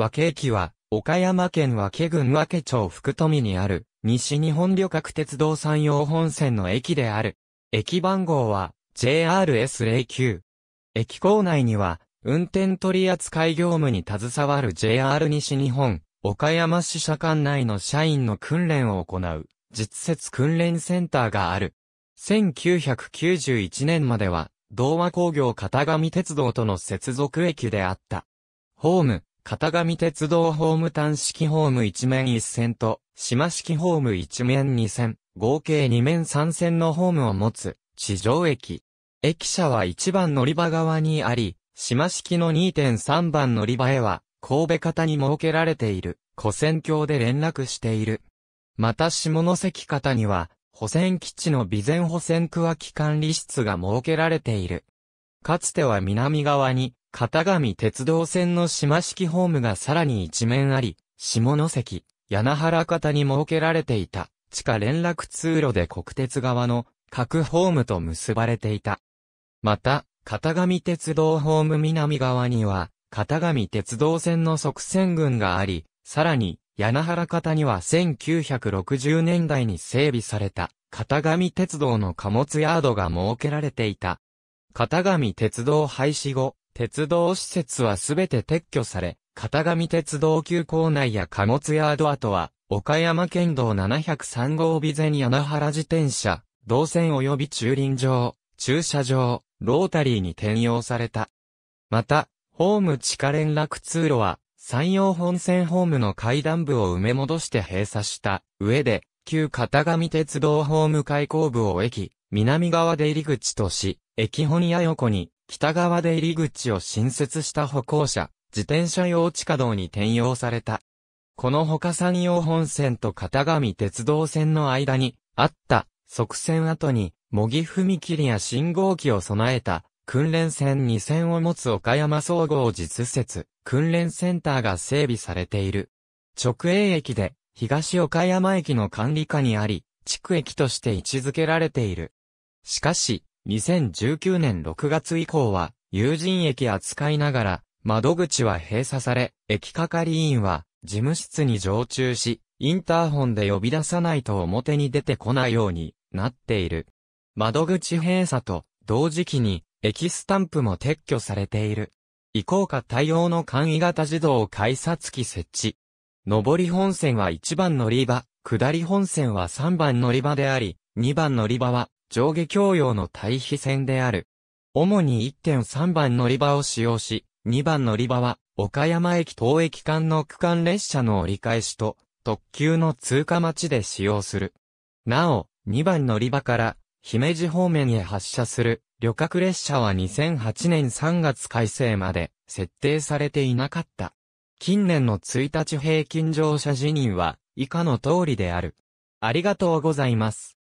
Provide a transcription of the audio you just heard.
和気駅は、岡山県和気郡和気町福富にある、西日本旅客鉄道山陽本線の駅である。駅番号は、JRS09。駅構内には、運転取扱業務に携わる JR 西日本、岡山支社管内の社員の訓練を行う、実設訓練センターがある。1991年までは、同和工業型紙鉄道との接続駅であった。ホーム、片上鉄道ホーム端式ホーム1面1線と、島式ホーム1面2線、合計2面3線のホームを持つ、地上駅。駅舎は1番乗り場側にあり、島式の2.3番乗り場へは、神戸方に設けられている、古線橋で連絡している。また下関方には、保線基地の備前保線区脇管理室が設けられている。かつては南側に、片上鉄道線の島式ホームがさらに一面あり、下関、柳原方に設けられていた、地下連絡通路で国鉄側の各ホームと結ばれていた。また、片上鉄道ホーム南側には、片上鉄道線の側線群があり、さらに、柳原方には1960年代に整備された、片上鉄道の貨物ヤードが設けられていた。片上鉄道廃止後、鉄道施設はすべて撤去され、片上鉄道急行内や貨物ヤード跡は、岡山県道703号備前柳原自転車、動線及び駐輪場、駐車場、ロータリーに転用された。また、ホーム地下連絡通路は、山陽本線ホームの階段部を埋め戻して閉鎖した上で、旧片上鉄道ホーム開口部を駅、南側出入り口とし、駅本屋横に北側で入り口を新設した歩行者、自転車用地下道に転用された。この他山陽本線と片上鉄道線の間にあった側線跡に、模擬踏切や信号機を備えた訓練線2線を持つ岡山総合実設訓練センターが整備されている。直営駅で東岡山駅の管理下にあり、地区駅として位置づけられている。しかし、2019年6月以降は、有人駅扱いながら、窓口は閉鎖され、駅係員は、事務室に常駐し、インターホンで呼び出さないと表に出てこないようになっている。窓口閉鎖と同時期に駅スタンプも撤去されている。移行か対応の簡易型自動改札機設置。上り本線は1番乗り場、下り本線は3番乗り場であり、2番乗り場は上下共用の対比線である。主に1.3番乗り場を使用し、2番乗り場は、岡山駅東駅間の区間列車の折り返しと、特急の通過待ちで使用する。なお、2番乗り場から、姫路方面へ発車する、旅客列車は2008年3月改正まで、設定されていなかった。近年の1日平均乗車辞任は、以下の通りである。ありがとうございます。